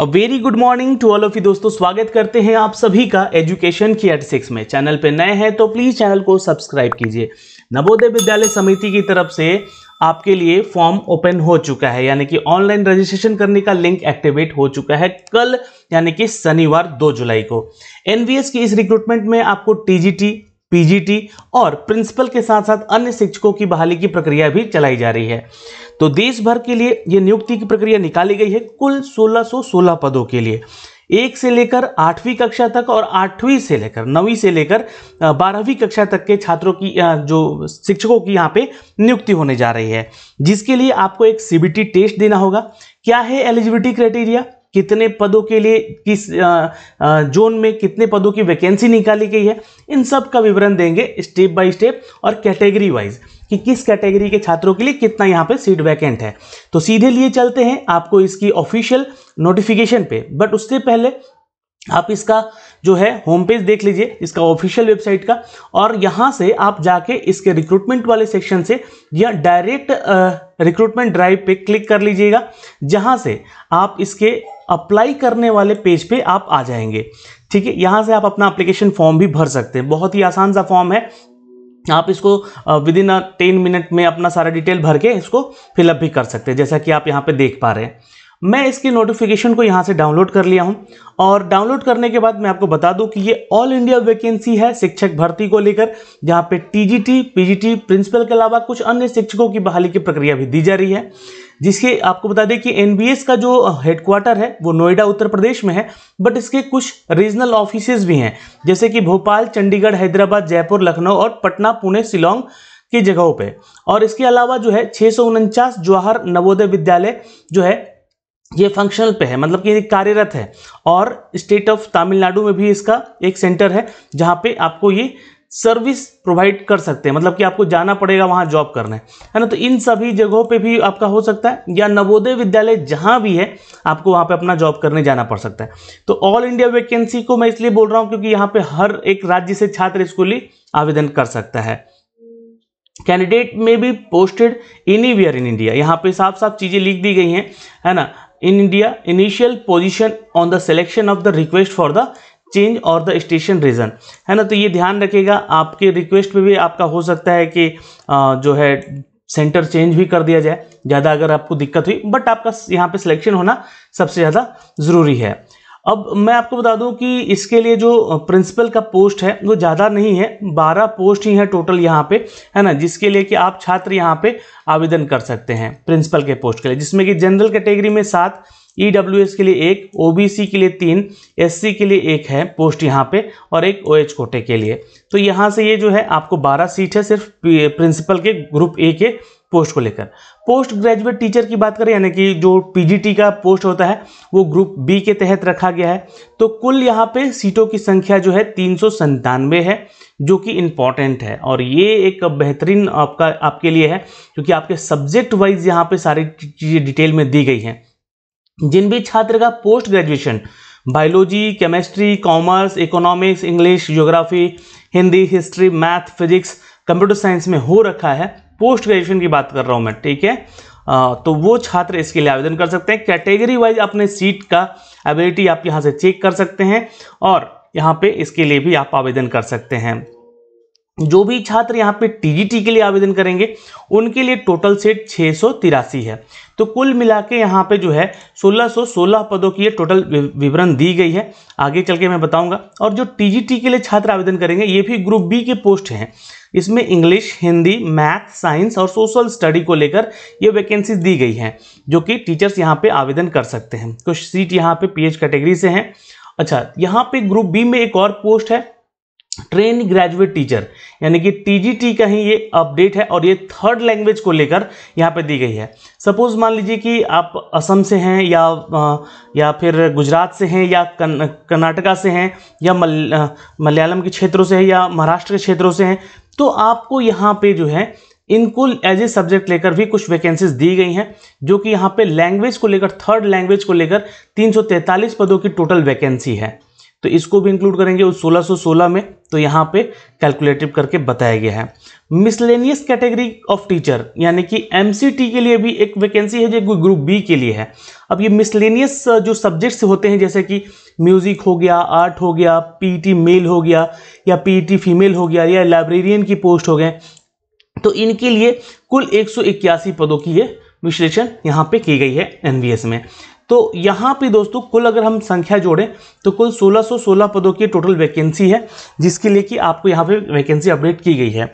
a very good morning to all of you दोस्तों स्वागत करते हैं आप सभी का एजुकेशन की एट सिक्स में चैनल पर नए हैं तो प्लीज़ चैनल को सब्सक्राइब कीजिए नवोदय विद्यालय समिति की तरफ से आपके लिए फॉर्म ओपन हो चुका है यानी कि ऑनलाइन रजिस्ट्रेशन करने का लिंक एक्टिवेट हो चुका है कल यानी कि शनिवार 2 जुलाई को एनवीएस की इस रिक्रूटमेंट में आपको टीजीटी पीजीटी और प्रिंसिपल के साथ साथ अन्य शिक्षकों की बहाली की प्रक्रिया भी चलाई जा रही है तो देश भर के लिए ये नियुक्ति की प्रक्रिया निकाली गई है कुल 1616 पदों के लिए एक से लेकर आठवीं कक्षा तक और आठवीं से लेकर नवीं से लेकर बारहवीं कक्षा तक के छात्रों की जो शिक्षकों की यहाँ पे नियुक्ति होने जा रही है जिसके लिए आपको एक सीबीटी टेस्ट देना होगा क्या है एलिजिबिलिटी क्राइटेरिया कितने पदों के लिए किस जोन में कितने पदों की वैकेंसी निकाली गई है इन सब का विवरण देंगे स्टेप बाय स्टेप और कैटेगरी वाइज कि किस कैटेगरी के छात्रों के लिए कितना यहाँ पे सीट वैकेंट है तो सीधे लिए चलते हैं आपको इसकी ऑफिशियल नोटिफिकेशन पे बट उससे पहले आप इसका जो है होम पेज देख लीजिए इसका ऑफिशियल वेबसाइट का और यहाँ से आप जाके इसके रिक्रूटमेंट वाले सेक्शन से या डायरेक्ट रिक्रूटमेंट ड्राइव पे क्लिक कर लीजिएगा जहाँ से आप इसके अप्लाई करने वाले पेज पे आप आ जाएंगे ठीक है यहाँ से आप अपना अप्लीकेशन फॉर्म भी भर सकते हैं बहुत ही आसान सा फॉर्म है आप इसको विद इन टेन मिनट में अपना सारा डिटेल भर के इसको फिलअप भी कर सकते हैं जैसा कि आप यहाँ पे देख पा रहे हैं मैं इसके नोटिफिकेशन को यहाँ से डाउनलोड कर लिया हूँ और डाउनलोड करने के बाद मैं आपको बता दूँ कि ये ऑल इंडिया वैकेंसी है शिक्षक भर्ती को लेकर जहाँ पे टीजीटी, पीजीटी, प्रिंसिपल के अलावा कुछ अन्य शिक्षकों की बहाली की प्रक्रिया भी दी जा रही है जिसके आपको बता दें कि एन का जो हेडक्वार्टर है वो नोएडा उत्तर प्रदेश में है बट इसके कुछ रीजनल ऑफिसेज भी हैं जैसे कि भोपाल चंडीगढ़ हैदराबाद जयपुर लखनऊ और पटना पुणे शिलोंग की जगहों पे और इसके अलावा जो है छः जवाहर नवोदय विद्यालय जो है ये फंक्शनल पे है मतलब कि ये कार्यरत है और स्टेट ऑफ तमिलनाडु में भी इसका एक सेंटर है जहाँ पे आपको ये सर्विस प्रोवाइड कर सकते हैं मतलब कि आपको जाना पड़ेगा वहाँ जॉब करना है ना तो इन सभी जगहों पे भी आपका हो सकता है या नवोदय विद्यालय जहाँ भी है आपको वहाँ पे अपना जॉब करने जाना पड़ सकता है तो ऑल इंडिया वैकेंसी को मैं इसलिए बोल रहा हूँ क्योंकि यहाँ पे हर एक राज्य से छात्र इसको आवेदन कर सकता है कैंडिडेट में भी posted anywhere in India यहाँ पे साफ साफ चीज़ें लिख दी गई हैं है ना in India, initial position on the selection of the request for the change और द स्टेशन रीज़न है ना तो ये ध्यान रखेगा आपके रिक्वेस्ट में भी आपका हो सकता है कि आ, जो है सेंटर चेंज भी कर दिया जाए ज़्यादा अगर आपको दिक्कत हुई बट आपका यहाँ पे सिलेक्शन होना सबसे ज़्यादा ज़रूरी है अब मैं आपको बता दूं कि इसके लिए जो प्रिंसिपल का पोस्ट है वो ज़्यादा नहीं है बारह पोस्ट ही है टोटल यहाँ पे है ना जिसके लिए कि आप छात्र यहाँ पे आवेदन कर सकते हैं प्रिंसिपल के पोस्ट के लिए जिसमें कि जनरल कैटेगरी में सात ई e के लिए एक ओ के लिए तीन एस के लिए एक है पोस्ट यहाँ पे और एक ओ OH कोटे के लिए तो यहाँ से ये जो है आपको 12 सीट है सिर्फ प्रिंसिपल के ग्रुप ए के पोस्ट को लेकर पोस्ट ग्रेजुएट टीचर की बात करें यानी कि जो पीजीटी का पोस्ट होता है वो ग्रुप बी के तहत रखा गया है तो कुल यहाँ पे सीटों की संख्या जो है तीन है जो कि इम्पॉर्टेंट है और ये एक बेहतरीन आपका आपके लिए है क्योंकि आपके सब्जेक्ट वाइज यहाँ पे सारी चीज़ें डिटेल में दी गई हैं जिन भी छात्र का post graduation biology chemistry commerce economics English geography Hindi history math physics computer science में हो रखा है पोस्ट ग्रेजुएशन की बात कर रहा हूँ मैं ठीक है आ, तो वो छात्र इसके लिए आवेदन कर सकते हैं कैटेगरी वाइज अपने सीट का एबिलिटी आप यहाँ से चेक कर सकते हैं और यहाँ पे इसके लिए भी आप आवेदन कर सकते हैं जो भी छात्र यहाँ पे टीजीटी के लिए आवेदन करेंगे उनके लिए टोटल सेट छः है तो कुल मिला के यहाँ पर जो है 1616 पदों की ये टोटल विवरण दी गई है आगे चल के मैं बताऊंगा और जो टीजीटी के लिए छात्र आवेदन करेंगे ये भी ग्रुप बी के पोस्ट हैं इसमें इंग्लिश हिंदी मैथ साइंस और सोशल स्टडी को लेकर ये वैकेंसी दी गई हैं जो कि टीचर्स यहाँ पर आवेदन कर सकते हैं कुछ तो सीट यहाँ पर पी कैटेगरी से हैं अच्छा यहाँ पे ग्रुप बी में एक और पोस्ट है ट्रेन ग्रेजुएट टीचर यानी कि टीजीटी का ही ये अपडेट है और ये थर्ड लैंग्वेज को लेकर यहाँ पे दी गई है सपोज मान लीजिए कि आप असम से हैं या या फिर गुजरात से हैं या कर्नाटका से हैं या मल, मलयालम के क्षेत्रों से हैं या महाराष्ट्र के क्षेत्रों से हैं तो आपको यहाँ पे जो है इनको एज ए सब्जेक्ट लेकर भी कुछ वैकेंसीज दी गई हैं जो कि यहाँ पर लैंग्वेज को लेकर थर्ड लैंग्वेज को लेकर तीन पदों की टोटल वैकेंसी है तो इसको भी इंक्लूड करेंगे उस 1616 में तो यहाँ पे कैलकुलेटिव करके बताया गया है मिसलेनियस कैटेगरी ऑफ टीचर यानी कि एम के लिए भी एक वैकेंसी है जो ग्रुप बी के लिए है अब ये मिसलेनियस जो सब्जेक्ट्स होते हैं जैसे कि म्यूज़िक हो गया आर्ट हो गया पीटी मेल e हो गया या पीटी फीमेल e हो गया या लाइब्रेरियन की पोस्ट हो गए तो इनके लिए कुल एक पदों की ये विश्लेषण यहाँ पे की गई है एनवीएस में तो यहाँ पे दोस्तों कुल अगर हम संख्या जोड़ें तो कुल 1616 पदों की टोटल वैकेंसी है जिसके लिए कि आपको यहाँ पे वैकेंसी अपडेट की गई है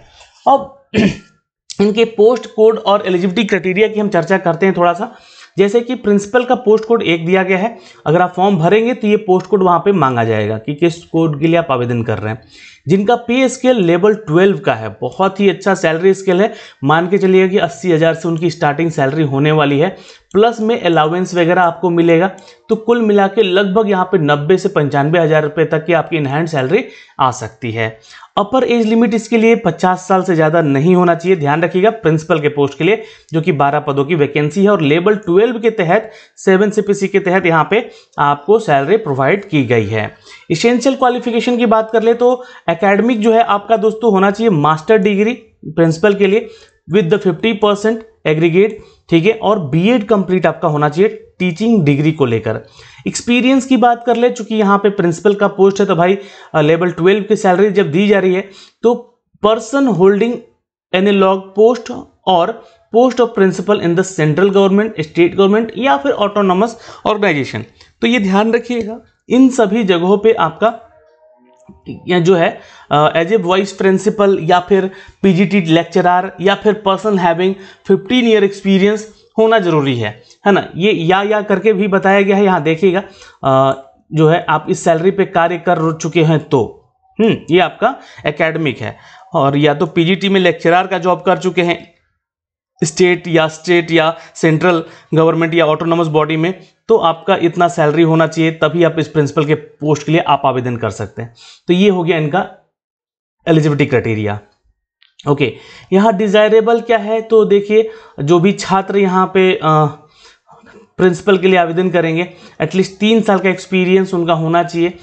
अब इनके पोस्ट कोड और एलिजिबिलिटी क्राइटेरिया की हम चर्चा करते हैं थोड़ा सा जैसे कि प्रिंसिपल का पोस्ट कोड एक दिया गया है अगर आप फॉर्म भरेंगे तो ये पोस्ट कोड वहाँ पे मांगा जाएगा कि किस कोड के लिए आप आवेदन कर रहे हैं जिनका पे स्केल लेवल ट्वेल्व का है बहुत ही अच्छा सैलरी स्केल है मान के चलिए कि अस्सी हज़ार से उनकी स्टार्टिंग सैलरी होने वाली है प्लस में अलाउेंस वगैरह आपको मिलेगा तो कुल मिला के लगभग यहाँ पे नब्बे से पंचानवे हज़ार रुपये तक की आपकी इनहैंड सैलरी आ सकती है अपर एज लिमिट इसके लिए 50 साल से ज़्यादा नहीं होना चाहिए ध्यान रखिएगा प्रिंसिपल के पोस्ट के लिए जो कि 12 पदों की वैकेंसी है और लेवल 12 के तहत सेवन सी के तहत यहाँ पे आपको सैलरी प्रोवाइड की गई है इसेंशियल क्वालिफिकेशन की बात कर ले तो एकेडमिक जो है आपका दोस्तों होना चाहिए मास्टर डिग्री प्रिंसिपल के लिए with the fifty percent aggregate ठीक है और बीएड कंप्लीट आपका होना चाहिए टीचिंग डिग्री को लेकर एक्सपीरियंस की बात कर ले चूंकि यहाँ पे प्रिंसिपल का पोस्ट है तो भाई लेवल ट्वेल्व की सैलरी जब दी जा रही है तो पर्सन होल्डिंग एनालॉग पोस्ट और post of principal in the central government state government या फिर ऑटोनॉमस ऑर्गेनाइजेशन तो ये ध्यान रखिएगा इन सभी जगहों पे आपका या जो है एज ए वाइस प्रिंसिपल या फिर पीजीटी लेक्चरर या फिर पर्सन हैविंग 15 ईयर एक्सपीरियंस होना जरूरी है है ना ये या या करके भी बताया गया है यहाँ देखिएगा जो है आप इस सैलरी पे कार्य कर चुके हैं तो हम्म ये आपका एकेडमिक है और या तो पीजीटी में लेक्चरर का जॉब कर चुके हैं स्टेट या स्टेट या सेंट्रल गवर्नमेंट या ऑटोनोमस बॉडी में तो आपका इतना सैलरी होना चाहिए तभी आप इस प्रिंसिपल के पोस्ट के लिए आप आवेदन कर सकते हैं तो ये हो गया इनका एलिजिबिलिटी क्राइटेरिया ओके यहाँ डिजायरेबल क्या है तो देखिए जो भी छात्र यहाँ पे आ, प्रिंसिपल के लिए आवेदन करेंगे एटलीस्ट तीन साल का एक्सपीरियंस उनका होना चाहिए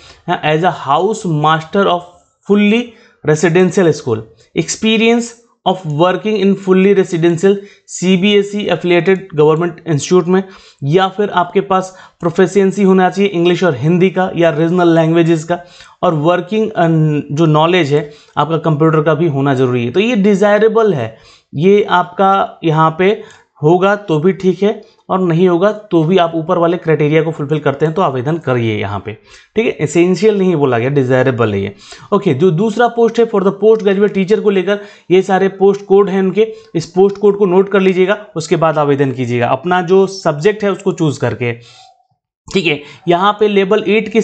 as a house master of fully residential school experience of working in fully residential C B S E affiliated government institute में या फिर आपके पास प्रोफेसेंसी होना चाहिए इंग्लिश और हिंदी का या रीजनल लैंग्वेज का और वर्किंग जो नॉलेज है आपका कंप्यूटर का भी होना जरूरी है तो ये डिज़ायरेबल है ये आपका यहाँ पे होगा तो भी ठीक है और नहीं होगा तो भी आप ऊपर वाले क्राइटेरिया को फुलफिल करते हैं तो आवेदन करिए यहाँ पे ठीक है एसेंशियल नहीं बोला गया डिजायरेबल है ये ओके जो दूसरा पोस्ट है for the post graduate teacher को लेकर ये सारे पोस्ट कोड हैं उनके इस पोस्ट कोड को नोट कर लीजिएगा उसके बाद आवेदन कीजिएगा अपना जो सब्जेक्ट है उसको चूज करके ठीक है यहाँ पे लेवल एट के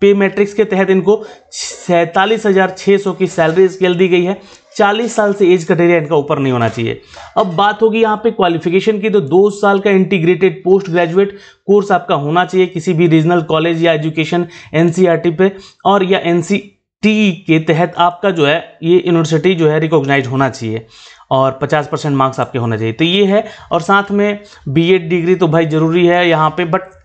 पे मैट्रिक्स के तहत इनको सैंतालीस हज़ार छः सौ की सैलरी स्केल दी गई है 40 साल से एज क्राइटेरिया इनका ऊपर नहीं होना चाहिए अब बात होगी यहाँ पे क्वालिफिकेशन की तो दो साल का इंटीग्रेटेड पोस्ट ग्रेजुएट कोर्स आपका होना चाहिए किसी भी रीजनल कॉलेज या एजुकेशन एनसीईआरटी e पे और या एनसीटी e e के तहत आपका जो है ये यूनिवर्सिटी जो है रिकॉग्नाइज होना चाहिए और 50 परसेंट मार्क्स आपके होना चाहिए तो ये है और साथ में बीएड डिग्री तो भाई ज़रूरी है यहाँ पे बट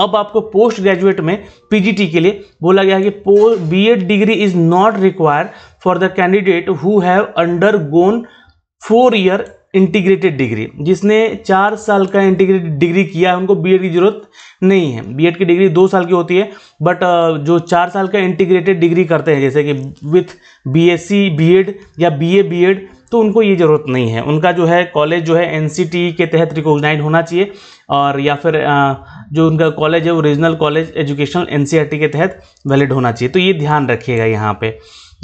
अब आपको पोस्ट ग्रेजुएट में पीजीटी के लिए बोला गया है कि B Ed degree is not require for the candidate who have undergone four year integrated degree जिसने चार साल का इंटीग्रेटेड डिग्री किया है उनको बीएड की जरूरत नहीं है बीएड की डिग्री दो साल की होती है बट uh, जो चार साल का इंटीग्रेटेड डिग्री करते हैं जैसे कि विथ बीएससी बीएड या बीए बीएड तो उनको ये ज़रूरत नहीं है उनका जो है कॉलेज जो है एन e के तहत रिकोगनाइज होना चाहिए और या फिर uh, जो उनका कॉलेज है वो रीजनल कॉलेज एजुकेशनल एन के तहत वैलिड होना चाहिए तो ये ध्यान रखिएगा यहाँ पर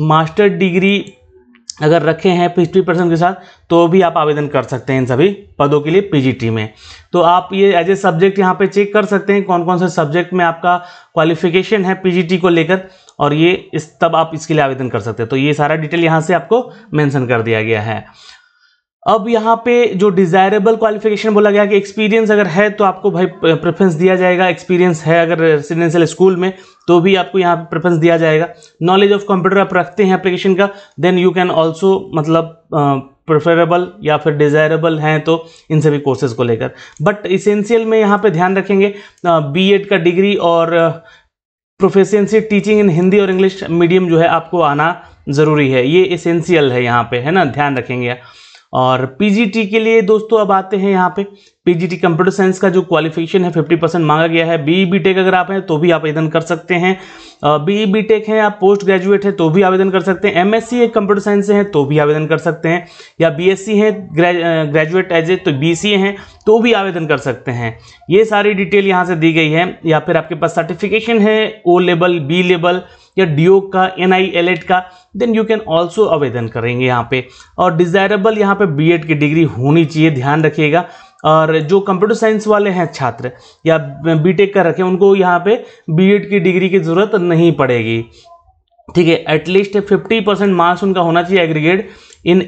मास्टर डिग्री अगर रखे हैं फिफ्टी परसेंट के साथ तो भी आप आवेदन कर सकते हैं इन सभी पदों के लिए पीजीटी में तो आप ये एज ए सब्जेक्ट यहाँ पे चेक कर सकते हैं कौन कौन से सब्जेक्ट में आपका क्वालिफिकेशन है पीजीटी को लेकर और ये इस तब आप इसके लिए आवेदन कर सकते हैं तो ये सारा डिटेल यहाँ से आपको मैंसन कर दिया गया है अब यहाँ पे जो डिज़ायरेबल क्वालिफिकेशन बोला गया कि एक्सपीरियंस अगर है तो आपको भाई प्रेफरेंस दिया जाएगा एक्सपीरियंस है अगर रेसिडेंशियल स्कूल में तो भी आपको यहाँ पर प्रेफरेंस दिया जाएगा नॉलेज ऑफ कंप्यूटर आप रखते हैं एप्लीकेशन का देन यू कैन ऑल्सो मतलब प्रेफरेबल या फिर डिज़ायरेबल हैं तो इन सभी कोर्सेज़ को लेकर बट इसेंशियल में यहाँ पे ध्यान रखेंगे बी uh, का डिग्री और प्रोफेशनसी टीचिंग इन हिंदी और इंग्लिश मीडियम जो है आपको आना ज़रूरी है ये इसेंशियल है यहाँ पे है ना ध्यान रखेंगे और पीजीटी के लिए दोस्तों अब आते हैं यहाँ पे पीजीटी कंप्यूटर साइंस का जो क्वालिफिकेशन है 50 परसेंट मांगा गया है बी बी टेक अगर आप हैं तो भी आवेदन कर सकते हैं बी बी टेक हैं आप पोस्ट ग्रेजुएट हैं तो भी आवेदन कर सकते हैं एमएससी एक कंप्यूटर साइंस से हैं तो भी आवेदन कर सकते हैं या सी हैं ग्रेजुएट एज ए तो ए हैं तो भी आवेदन कर सकते हैं ये सारी डिटेल यहाँ से दी गई है या फिर आपके पास सर्टिफिकेशन है ओ लेवल बी लेवल या डीओ का एन का देन यू कैन ऑल्सो आवेदन करेंगे यहाँ पे और डिज़ायरेबल यहाँ पे एड की डिग्री होनी चाहिए ध्यान रखिएगा और जो कंप्यूटर साइंस वाले हैं छात्र या बीटेक का रखें उनको यहाँ पे बीएड की डिग्री की ज़रूरत नहीं पड़ेगी ठीक है एटलीस्ट फिफ्टी परसेंट मार्क्स उनका होना चाहिए aggregate in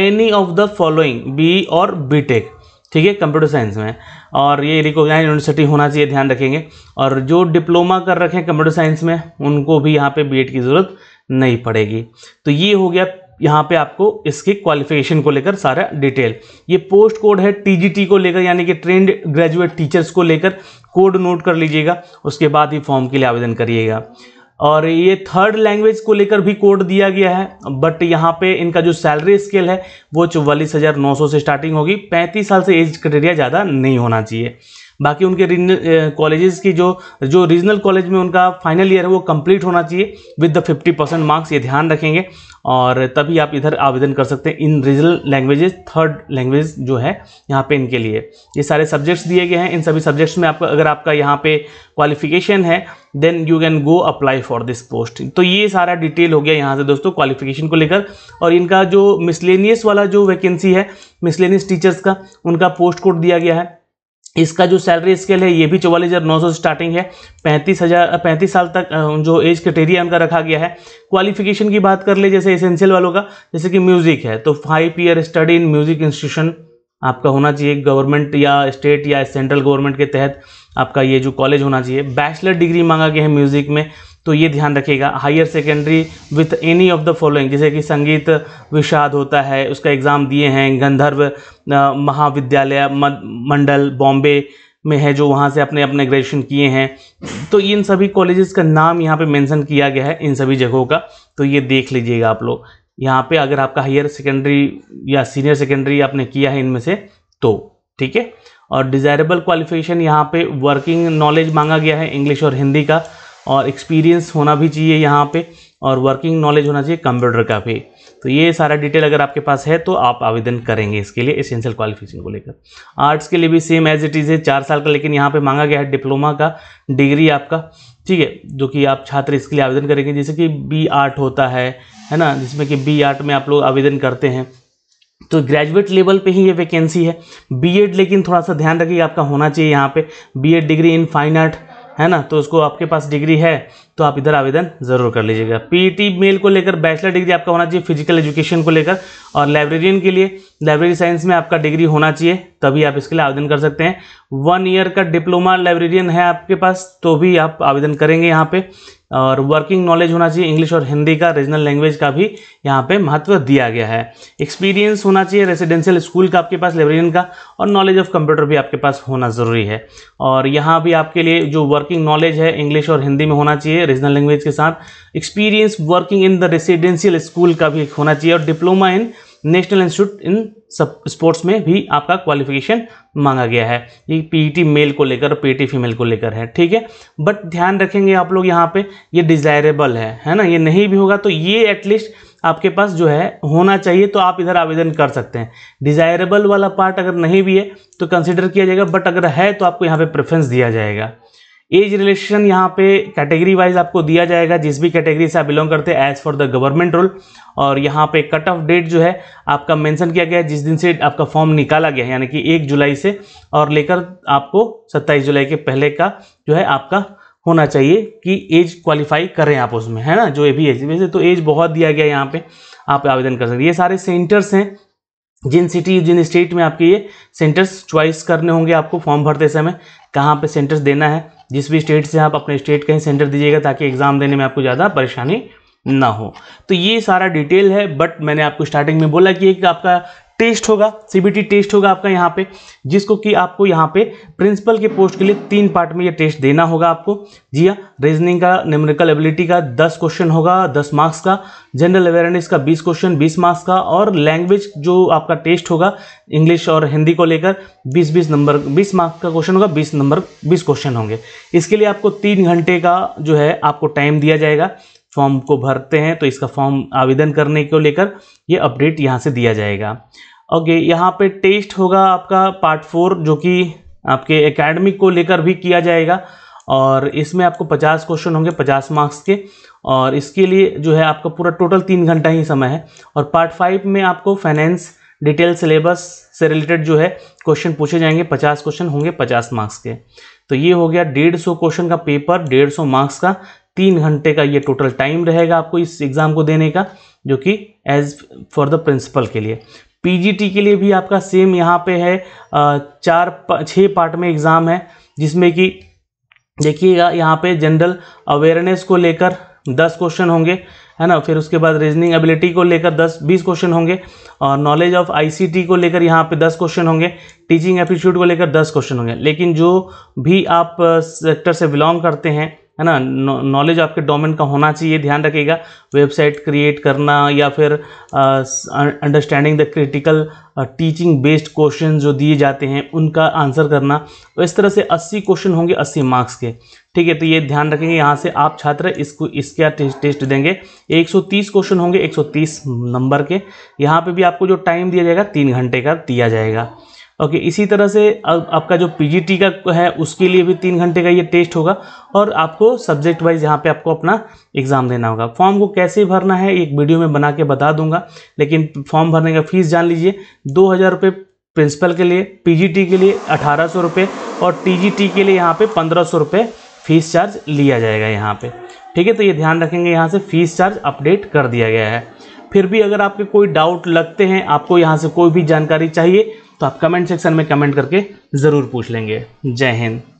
any of the following B और बीटेक ठीक है कंप्यूटर साइंस में और ये रिकोगनाइज यूनिवर्सिटी होना चाहिए ध्यान रखेंगे और जो डिप्लोमा कर रखें कंप्यूटर साइंस में उनको भी यहाँ पे बीएड की ज़रूरत नहीं पड़ेगी तो ये हो गया यहाँ पे आपको इसके क्वालिफिकेशन को लेकर सारा डिटेल ये पोस्ट कोड है टीजीटी को लेकर यानी कि ट्रेंड ग्रेजुएट टीचर्स को लेकर कोड नोट कर लीजिएगा उसके बाद ही फॉर्म के लिए आवेदन करिएगा और ये थर्ड लैंग्वेज को लेकर भी कोड दिया गया है बट यहाँ पे इनका जो सैलरी स्केल है वो चौवालीस हज़ार नौ सौ से स्टार्टिंग होगी पैंतीस साल से एज क्राइटेरिया ज़्यादा नहीं होना चाहिए बाकी उनके कॉलेजेस की जो जो रीजनल कॉलेज में उनका फाइनल ईयर है वो कंप्लीट होना चाहिए with the fifty percent marks ये ध्यान रखेंगे और तभी आप इधर आवेदन कर सकते हैं in regional languages third language जो है यहाँ पे इनके लिए ये सारे सब्जेक्ट्स दिए गए हैं इन सभी सब्जेक्ट्स में आपका अगर आपका यहाँ पे क्वालिफिकेशन है then you can go apply for this post तो ये सारा डिटेल हो गया यहाँ से दोस्तों क्वालिफिकेशन को लेकर और इनका जो मिसलेनियस वाला जो वैकेंसी है मिसलेनियस टीचर्स का उनका पोस्ट कोड दिया गया है इसका जो सैलरी स्केल है ये भी चौवालीस हज़ार नौ सौ स्टार्टिंग है पैंतीस हज़ार पैंतीस साल तक जो एज क्रिटेरिया उनका रखा गया है क्वालिफिकेशन की बात कर ले जैसे एसेंशियल वालों का जैसे कि म्यूज़िक है तो five year study in music institution आपका होना चाहिए गवर्नमेंट या स्टेट या सेंट्रल गवर्नमेंट के तहत आपका ये जो कॉलेज होना चाहिए बैचलर डिग्री मांगा गया है म्यूज़िक में तो ये ध्यान रखिएगा higher secondary with any of the following जैसे कि संगीत विषाद होता है उसका एग्ज़ाम दिए हैं गंधर्व महाविद्यालय मंडल बॉम्बे में है जो वहाँ से अपने अपने ग्रेजुएशन किए हैं तो इन सभी कॉलेजेस का नाम यहाँ पे मेंशन किया गया है इन सभी जगहों का तो ये देख लीजिएगा आप लोग यहाँ पे अगर आपका हायर सेकेंडरी या सीनियर सेकेंडरी आपने किया है इनमें से तो ठीक है और डिज़ायरेबल क्वालिफिकेशन यहाँ पे वर्किंग नॉलेज मांगा गया है इंग्लिश और हिंदी का और एक्सपीरियंस होना भी चाहिए यहाँ पे और वर्किंग नॉलेज होना चाहिए कंप्यूटर का भी तो ये सारा डिटेल अगर आपके पास है तो आप आवेदन करेंगे इसके लिए एसेंशियल क्वालिफिकेशन को लेकर आर्ट्स के लिए भी सेम एज इट इज़ है चार साल का लेकिन यहाँ पे मांगा गया है डिप्लोमा का डिग्री आपका ठीक है जो कि आप छात्र इसके लिए आवेदन करेंगे जैसे कि बी आर्ट होता है है ना जिसमें कि बी आर्ट में आप लोग आवेदन करते हैं तो ग्रेजुएट लेवल पे ही ये वैकेंसी है बीएड लेकिन थोड़ा सा ध्यान रखिए आपका होना चाहिए यहाँ पे BEd degree in fine art है ना तो उसको आपके पास डिग्री है तो आप इधर आवेदन ज़रूर कर लीजिएगा पीटी मेल e को लेकर बैचलर डिग्री आपका होना चाहिए फिजिकल एजुकेशन को लेकर और लाइब्रेरियन के लिए लाइब्रेरी साइंस में आपका डिग्री होना चाहिए तभी आप इसके लिए आवेदन कर सकते हैं वन ईयर का डिप्लोमा लाइब्रेरियन है आपके पास तो भी आप आवेदन करेंगे यहाँ पे और वर्किंग नॉलेज होना चाहिए इंग्लिश और हिंदी का रीजनल लैंग्वेज का भी यहाँ पे महत्व दिया गया है एक्सपीरियंस होना चाहिए रेसिडेंशियल स्कूल का आपके पास लाइब्रेरियन का और नॉलेज ऑफ कंप्यूटर भी आपके पास होना ज़रूरी है और यहाँ भी आपके लिए जो वर्किंग नॉलेज है इंग्लिश और हिंदी में होना चाहिए है रीजनल लैंग्वेज के साथ experience working in the residential school का भी होना चाहिए और diploma in national institute in सब स्पोर्ट्स में भी आपका क्वालिफिकेशन मांगा गया है ये पीईटी मेल e को लेकर पीईटी फीमेल e को लेकर है ठीक है बट ध्यान रखेंगे आप लोग यहाँ पे ये डिज़ायरेबल है है ना ये नहीं भी होगा तो ये एटलीस्ट आपके पास जो है होना चाहिए तो आप इधर आवेदन कर सकते हैं डिज़ायरेबल वाला पार्ट अगर नहीं भी है तो कंसिडर किया जाएगा बट अगर है तो आपको यहाँ पे प्रेफरेंस दिया जाएगा एज रिलेशन यहाँ पे कैटेगरी वाइज आपको दिया जाएगा जिस भी कैटेगरी से आप बिलोंग करते हैं as for the government role और यहाँ पे कट ऑफ डेट जो है आपका मेंशन किया गया है जिस दिन से आपका फॉर्म निकाला गया है यानी कि एक जुलाई से और लेकर आपको सत्ताईस जुलाई के पहले का जो है आपका होना चाहिए कि एज क्वालिफाई करें आप उसमें है ना जो ए भी एज वैसे तो एज बहुत दिया गया है यहाँ पर आप आवेदन कर सकते ये सारे सेंटर्स हैं जिन सिटी जिन स्टेट में आपके ये सेंटर्स च्वाइस करने होंगे आपको फॉर्म भरते समय कहाँ पर सेंटर्स देना है जिस भी स्टेट से आप अपने स्टेट का ही सेंटर दीजिएगा ताकि एग्ज़ाम देने में आपको ज़्यादा परेशानी ना हो तो ये सारा डिटेल है बट मैंने आपको स्टार्टिंग में बोला कि एक आपका टेस्ट होगा सीबीटी टेस्ट होगा आपका यहाँ पे जिसको कि आपको यहाँ पे प्रिंसिपल के पोस्ट के लिए तीन पार्ट में ये टेस्ट देना होगा आपको जी हाँ रीजनिंग का न्यूमेरिकल एबिलिटी का दस क्वेश्चन होगा दस मार्क्स का जनरल अवेयरनेस का बीस क्वेश्चन बीस मार्क्स का और लैंग्वेज जो आपका टेस्ट होगा इंग्लिश और हिंदी को लेकर बीस बीस नंबर बीस मार्क्स का क्वेश्चन होगा बीस नंबर बीस क्वेश्चन होंगे इसके लिए आपको तीन घंटे का जो है आपको टाइम दिया जाएगा फॉर्म को भरते हैं तो इसका फॉर्म आवेदन करने को लेकर ये अपडेट यहाँ से दिया जाएगा ओके यहाँ पे टेस्ट होगा आपका पार्ट फोर जो कि आपके एकेडमिक को लेकर भी किया जाएगा और इसमें आपको 50 क्वेश्चन होंगे 50 मार्क्स के और इसके लिए जो है आपका पूरा टोटल तीन घंटा ही समय है और पार्ट फाइव में आपको फाइनेंस डिटेल सिलेबस से रिलेटेड जो है क्वेश्चन पूछे जाएंगे 50 क्वेश्चन होंगे 50 मार्क्स के तो ये हो गया डेढ़ सौ क्वेश्चन का पेपर डेढ़ सौ मार्क्स का तीन घंटे का ये टोटल टाइम रहेगा आपको इस एग्ज़ाम को देने का जो कि एज फॉर द प्रिंसिपल के लिए पीजीटी के लिए भी आपका सेम यहाँ पे है चार छः पार्ट में एग्ज़ाम है जिसमें कि देखिएगा यहाँ पे जनरल अवेयरनेस को लेकर दस क्वेश्चन होंगे है ना फिर उसके बाद रीजनिंग एबिलिटी को लेकर दस बीस क्वेश्चन होंगे और नॉलेज ऑफ आईसीटी को लेकर यहाँ पे दस क्वेश्चन होंगे टीचिंग एप्टीट्यूड को लेकर दस क्वेश्चन होंगे लेकिन जो भी आप सेक्टर से बिलोंग करते हैं है ना नॉलेज आपके डोमेन का होना चाहिए ध्यान रखिएगा वेबसाइट क्रिएट करना या फिर understanding the critical teaching based question जो दिए जाते हैं उनका आंसर करना इस तरह से 80 क्वेश्चन होंगे 80 मार्क्स के ठीक है तो ये ध्यान रखेंगे यहाँ से आप छात्र इसको इसका टेस्ट टेस्ट देंगे 130 क्वेश्चन होंगे 130 नंबर के यहाँ पे भी आपको जो टाइम दिया जाएगा तीन घंटे का दिया जाएगा ओके इसी तरह से अब आपका जो पीजीटी का है उसके लिए भी तीन घंटे का ये टेस्ट होगा और आपको सब्जेक्ट वाइज यहाँ पे आपको अपना एग्ज़ाम देना होगा फॉर्म को कैसे भरना है एक वीडियो में बना के बता दूंगा लेकिन फॉर्म भरने का फ़ीस जान लीजिए दो हज़ार रुपये प्रिंसिपल के लिए पीजीटी के लिए अठारह सौ रुपये और टी के लिए यहाँ पर पंद्रह सौ रुपये फ़ीस चार्ज लिया जाएगा यहाँ पर ठीक है तो ये ध्यान रखेंगे यहाँ से फ़ीस चार्ज अपडेट कर दिया गया है फिर भी अगर आपके कोई डाउट लगते हैं आपको यहाँ से कोई भी जानकारी चाहिए तो आप कमेंट सेक्शन में कमेंट करके ज़रूर पूछ लेंगे जय हिंद